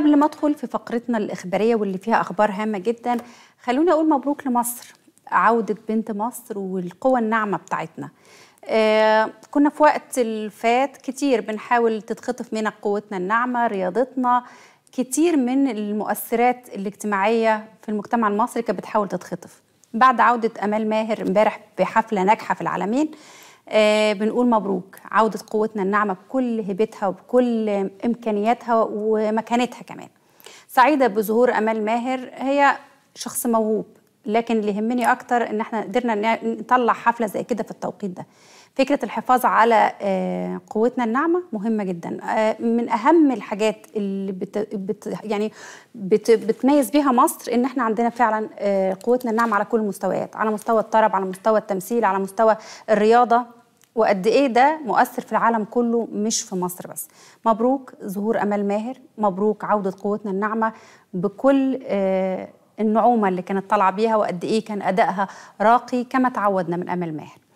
قبل ما ادخل في فقرتنا الاخباريه واللي فيها اخبار هامه جدا خلوني اقول مبروك لمصر عوده بنت مصر والقوه الناعمه بتاعتنا آه كنا في وقت الفات كتير بنحاول تتخطف منا قوتنا الناعمه رياضتنا كتير من المؤثرات الاجتماعيه في المجتمع المصري كانت بتحاول تتخطف بعد عوده امال ماهر امبارح بحفله ناجحه في العالمين آه، بنقول مبروك عودة قوتنا الناعمة بكل هبتها وبكل إمكانياتها ومكانتها كمان سعيدة بظهور أمال ماهر هي شخص موهوب لكن اللي يهمني أكتر إن احنا قدرنا نطلع حفلة زي كده في التوقيت ده فكرة الحفاظ على آه، قوتنا الناعمة مهمة جدا آه، من أهم الحاجات اللي بت بت يعني بت بتميز بيها مصر إن إحنا عندنا فعلا قوتنا الناعمة على كل المستويات على مستوى الطرب على مستوى التمثيل على مستوى الرياضة وقد ايه ده مؤثر في العالم كله مش في مصر بس مبروك ظهور امل ماهر مبروك عوده قوتنا الناعمه بكل آه، النعومه اللي كانت طالعه بيها وقد ايه كان ادائها راقي كما تعودنا من امل ماهر